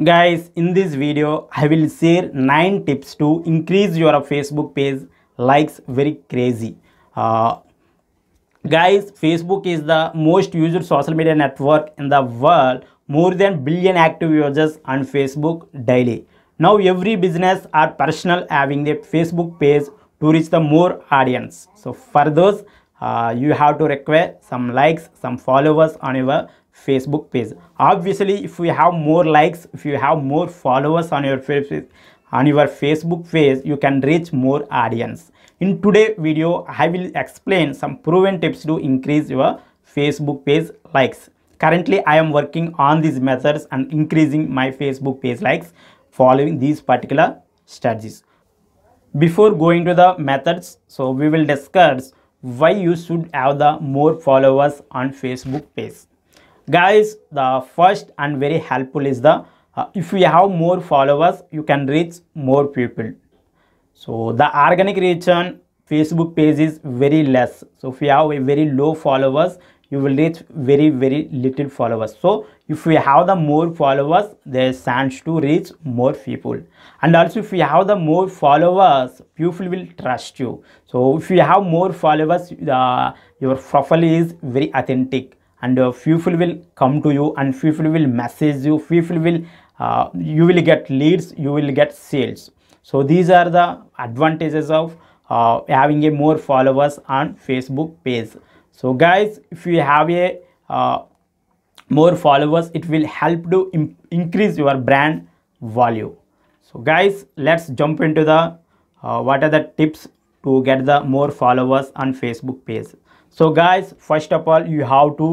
Guys, in this video, I will share 9 tips to increase your Facebook page likes very crazy. Uh, guys, Facebook is the most used social media network in the world. More than billion active users on Facebook daily. Now every business or personal having a Facebook page to reach the more audience. So for those uh, you have to require some likes some followers on your facebook page obviously if you have more likes if you have more followers on your on your facebook page you can reach more audience in today's video i will explain some proven tips to increase your facebook page likes currently i am working on these methods and increasing my facebook page likes following these particular strategies before going to the methods so we will discuss why you should have the more followers on Facebook page. Guys, the first and very helpful is the uh, if you have more followers, you can reach more people. So the organic reach on Facebook page is very less. So if you have a very low followers, you will reach very very little followers so if we have the more followers there's chance to reach more people and also if we have the more followers people will trust you so if you have more followers uh, your profile is very authentic and uh, people will come to you and people will message you people will uh, you will get leads you will get sales so these are the advantages of uh, having a more followers on facebook page so guys if you have a uh, more followers it will help to increase your brand value so guys let's jump into the uh, what are the tips to get the more followers on facebook page so guys first of all you have to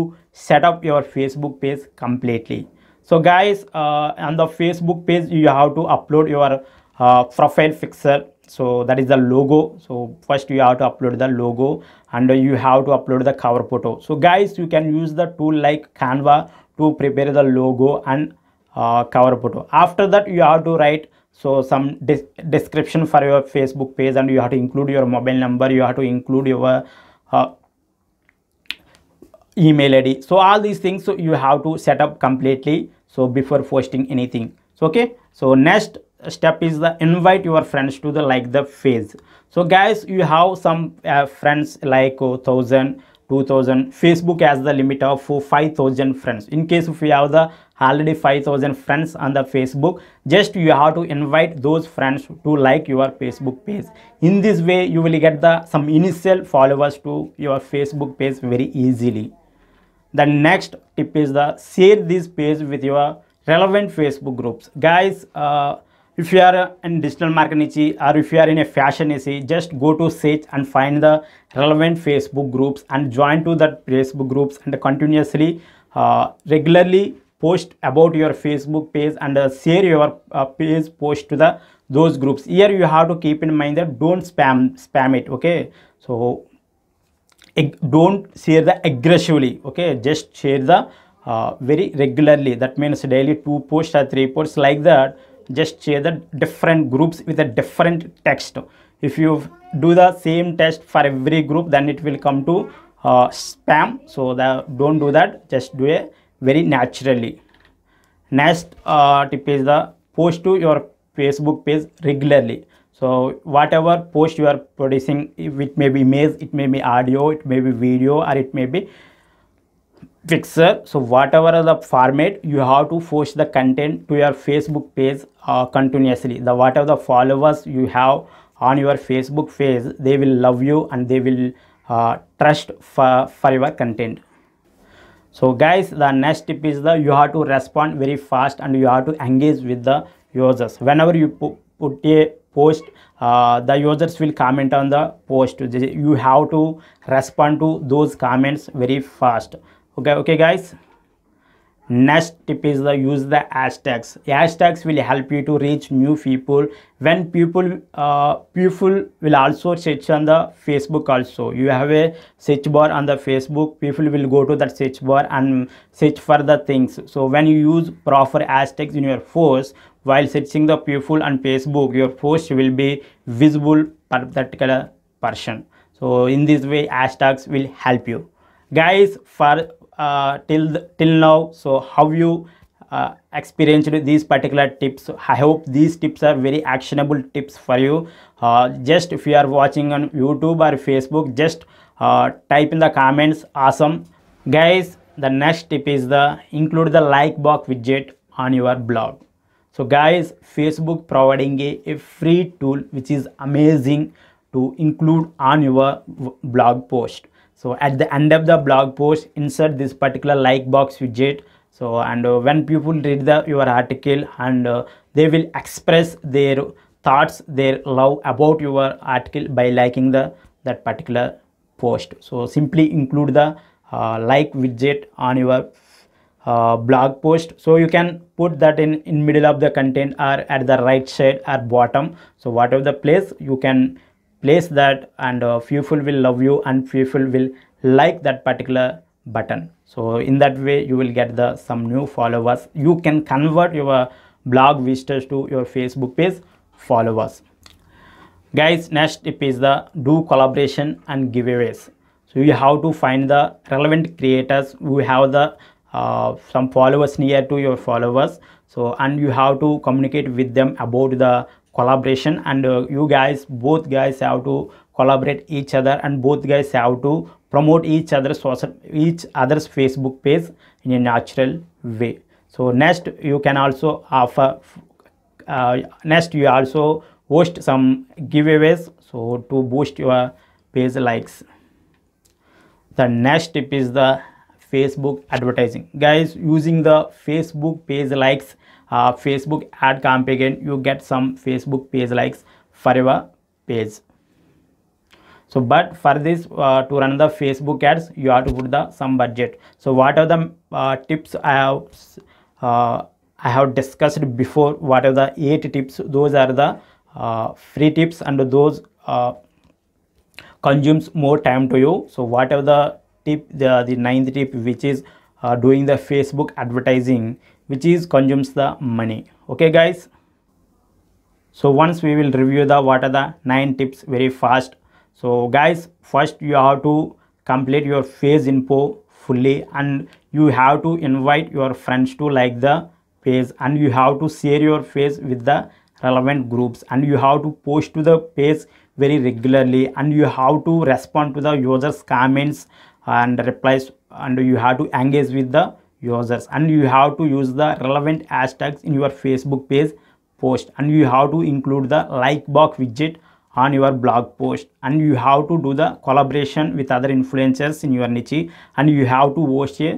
set up your facebook page completely so guys uh, on the facebook page you have to upload your uh, profile fixer so that is the logo so first you have to upload the logo and you have to upload the cover photo so guys you can use the tool like canva to prepare the logo and uh, cover photo after that you have to write so some de description for your facebook page and you have to include your mobile number you have to include your uh, email id so all these things so you have to set up completely so before posting anything so okay so next step is the invite your friends to the like the page so guys you have some uh, friends like oh, uh, 1000 2000 facebook has the limit of uh, 5000 friends in case if you have the already 5000 friends on the facebook just you have to invite those friends to like your facebook page in this way you will get the some initial followers to your facebook page very easily the next tip is the share this page with your relevant facebook groups guys uh, if you are in digital marketing or if you are in a fashion essay just go to search and find the relevant facebook groups and join to that facebook groups and continuously uh, regularly post about your facebook page and uh, share your uh, page post to the those groups here you have to keep in mind that don't spam spam it okay so don't share the aggressively okay just share the uh, very regularly that means daily two posts or three posts like that just share the different groups with a different text if you do the same test for every group then it will come to uh, spam so the, don't do that just do it very naturally next uh, tip is the post to your facebook page regularly so whatever post you are producing it may be image it may be audio it may be video or it may be fixer so whatever the format you have to post the content to your facebook page uh, continuously the whatever the followers you have on your facebook page they will love you and they will uh, trust for, for your content so guys the next tip is the you have to respond very fast and you have to engage with the users whenever you put, put a post uh, the users will comment on the post you have to respond to those comments very fast okay okay guys next tip is the use the hashtags hashtags will help you to reach new people when people uh, people will also search on the facebook also you have a search bar on the facebook people will go to that search bar and search for the things so when you use proper hashtags in your post while searching the people on facebook your post will be visible for that particular person so in this way hashtags will help you guys for uh, till the, till now so how you uh, experienced these particular tips i hope these tips are very actionable tips for you uh, just if you are watching on youtube or facebook just uh, type in the comments awesome guys the next tip is the include the like box widget on your blog so guys facebook providing a, a free tool which is amazing to include on your blog post so at the end of the blog post insert this particular like box widget so and uh, when people read the your article and uh, they will express their thoughts their love about your article by liking the that particular post so simply include the uh, like widget on your uh, blog post so you can put that in in middle of the content or at the right side or bottom so whatever the place you can place that and uh, people will love you and people will like that particular button so in that way you will get the some new followers you can convert your blog visitors to your facebook page followers guys next tip is the do collaboration and giveaways so you have to find the relevant creators who have the uh, some followers near to your followers so and you have to communicate with them about the collaboration and uh, you guys both guys have to collaborate each other and both guys have to promote each other's social each other's facebook page in a natural way so next you can also offer uh, next you also host some giveaways so to boost your page likes the next tip is the facebook advertising guys using the facebook page likes uh, facebook ad campaign you get some facebook page likes forever page so but for this uh, to run the facebook ads you have to put the some budget so what are the uh, tips i have uh, i have discussed before what are the eight tips those are the uh, free tips and those uh, consumes more time to you so whatever the tip the, the ninth tip which is uh, doing the facebook advertising which is consumes the money okay guys so once we will review the what are the nine tips very fast so guys first you have to complete your phase info fully and you have to invite your friends to like the page and you have to share your face with the relevant groups and you have to post to the page very regularly and you have to respond to the users comments and replies and you have to engage with the users and you have to use the relevant hashtags in your facebook page post and you have to include the like box widget on your blog post and you have to do the collaboration with other influencers in your niche and you have to host a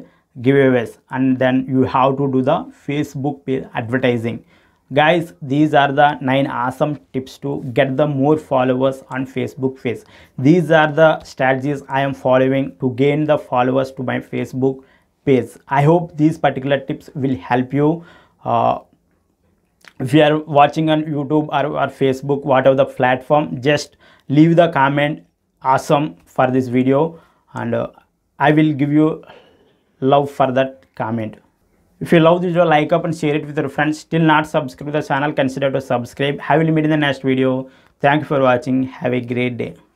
giveaways and then you have to do the facebook page advertising guys these are the nine awesome tips to get the more followers on facebook page these are the strategies i am following to gain the followers to my facebook page i hope these particular tips will help you uh, if you are watching on youtube or, or facebook whatever the platform just leave the comment awesome for this video and uh, i will give you love for that comment if you love this video like up and share it with your friends still not subscribe to the channel consider to subscribe i will meet in the next video thank you for watching have a great day